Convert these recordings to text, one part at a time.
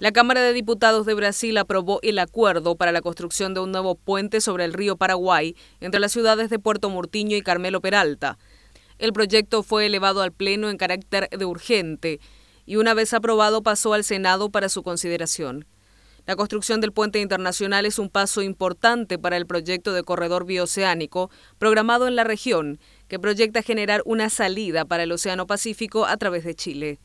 La Cámara de Diputados de Brasil aprobó el acuerdo para la construcción de un nuevo puente sobre el río Paraguay entre las ciudades de Puerto Murtiño y Carmelo Peralta. El proyecto fue elevado al Pleno en carácter de urgente y una vez aprobado pasó al Senado para su consideración. La construcción del puente internacional es un paso importante para el proyecto de corredor bioceánico programado en la región, que proyecta generar una salida para el Océano Pacífico a través de Chile.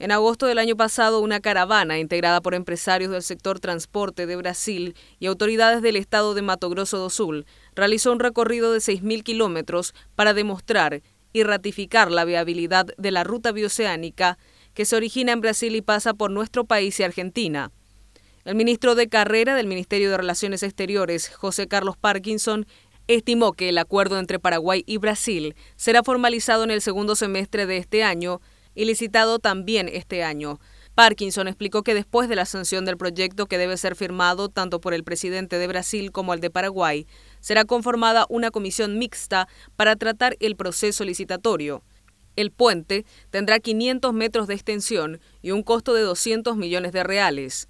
En agosto del año pasado, una caravana integrada por empresarios del sector transporte de Brasil y autoridades del estado de Mato Grosso do Sul realizó un recorrido de 6.000 kilómetros para demostrar y ratificar la viabilidad de la ruta bioceánica que se origina en Brasil y pasa por nuestro país y Argentina. El ministro de carrera del Ministerio de Relaciones Exteriores, José Carlos Parkinson, estimó que el acuerdo entre Paraguay y Brasil será formalizado en el segundo semestre de este año y licitado también este año. Parkinson explicó que después de la sanción del proyecto que debe ser firmado tanto por el presidente de Brasil como el de Paraguay, será conformada una comisión mixta para tratar el proceso licitatorio. El puente tendrá 500 metros de extensión y un costo de 200 millones de reales.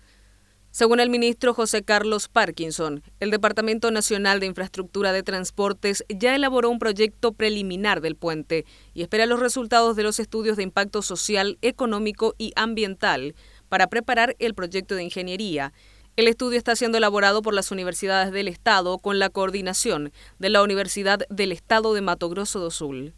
Según el ministro José Carlos Parkinson, el Departamento Nacional de Infraestructura de Transportes ya elaboró un proyecto preliminar del puente y espera los resultados de los estudios de impacto social, económico y ambiental para preparar el proyecto de ingeniería. El estudio está siendo elaborado por las universidades del Estado con la coordinación de la Universidad del Estado de Mato Grosso do Sul.